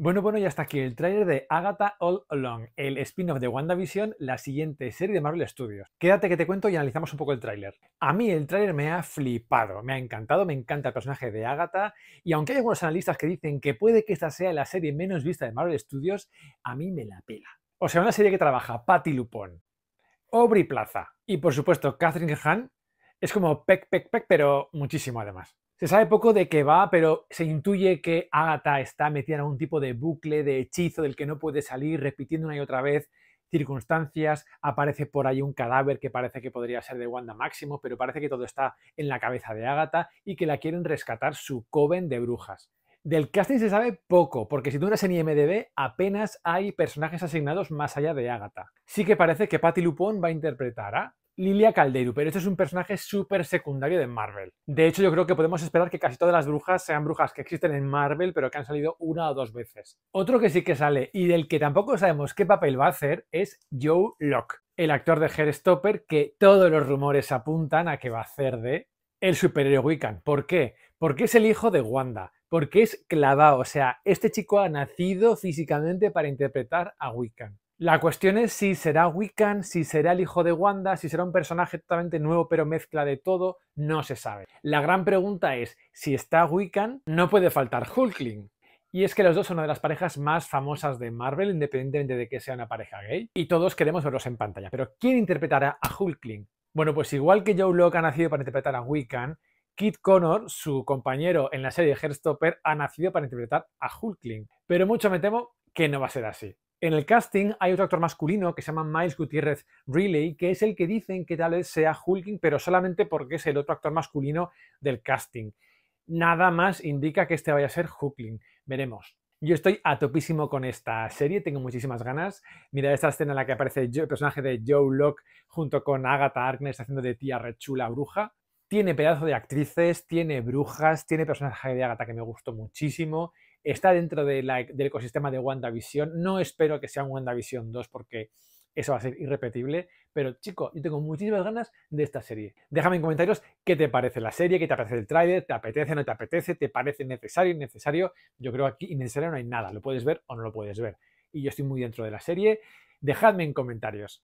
Bueno, bueno, ya está aquí el tráiler de Agatha All Along, el spin-off de WandaVision, la siguiente serie de Marvel Studios. Quédate que te cuento y analizamos un poco el tráiler. A mí el tráiler me ha flipado, me ha encantado, me encanta el personaje de Agatha, y aunque hay algunos analistas que dicen que puede que esta sea la serie menos vista de Marvel Studios, a mí me la pela. O sea, una serie que trabaja Patty LuPone, Aubrey Plaza y por supuesto Catherine Hahn. es como Peck Peck Peck, pero muchísimo además. Se sabe poco de qué va, pero se intuye que Agatha está metida en algún tipo de bucle, de hechizo del que no puede salir, repitiendo una y otra vez circunstancias. Aparece por ahí un cadáver que parece que podría ser de Wanda Máximo, pero parece que todo está en la cabeza de Agatha y que la quieren rescatar su coven de brujas. Del casting se sabe poco, porque si tú eres en IMDB apenas hay personajes asignados más allá de Agatha. Sí que parece que Patty Lupón va a interpretar a Lilia Calderu, pero este es un personaje súper secundario de Marvel. De hecho, yo creo que podemos esperar que casi todas las brujas sean brujas que existen en Marvel, pero que han salido una o dos veces. Otro que sí que sale y del que tampoco sabemos qué papel va a hacer es Joe Locke, el actor de stopper que todos los rumores apuntan a que va a hacer de el superhéroe Wiccan. ¿Por qué? Porque es el hijo de Wanda, porque es clavado, o sea, este chico ha nacido físicamente para interpretar a Wiccan. La cuestión es si será Wiccan, si será el hijo de Wanda, si será un personaje totalmente nuevo pero mezcla de todo, no se sabe. La gran pregunta es, si está Wiccan, no puede faltar Hulkling. Y es que los dos son una de las parejas más famosas de Marvel, independientemente de que sea una pareja gay, y todos queremos verlos en pantalla. Pero ¿quién interpretará a Hulkling? Bueno, pues igual que Joe Locke ha nacido para interpretar a Wiccan, Kit Connor, su compañero en la serie Heartstopper, ha nacido para interpretar a Hulkling. Pero mucho me temo que no va a ser así. En el casting hay otro actor masculino que se llama Miles Gutiérrez Riley, que es el que dicen que tal vez sea Hulking, pero solamente porque es el otro actor masculino del casting. Nada más indica que este vaya a ser Hulking. Veremos. Yo estoy a topísimo con esta serie, tengo muchísimas ganas. Mira esta escena en la que aparece el personaje de Joe Locke junto con Agatha Harkness haciendo de tía rechula bruja. Tiene pedazo de actrices, tiene brujas, tiene personaje de Agatha que me gustó muchísimo está dentro del ecosistema de WandaVision. No espero que sea un WandaVision 2 porque eso va a ser irrepetible, pero chico, yo tengo muchísimas ganas de esta serie. Déjame en comentarios qué te parece la serie, qué te parece el tráiler, te apetece, no te apetece, te parece necesario, innecesario. Yo creo que aquí innecesario no hay nada, lo puedes ver o no lo puedes ver. Y yo estoy muy dentro de la serie. Dejadme en comentarios.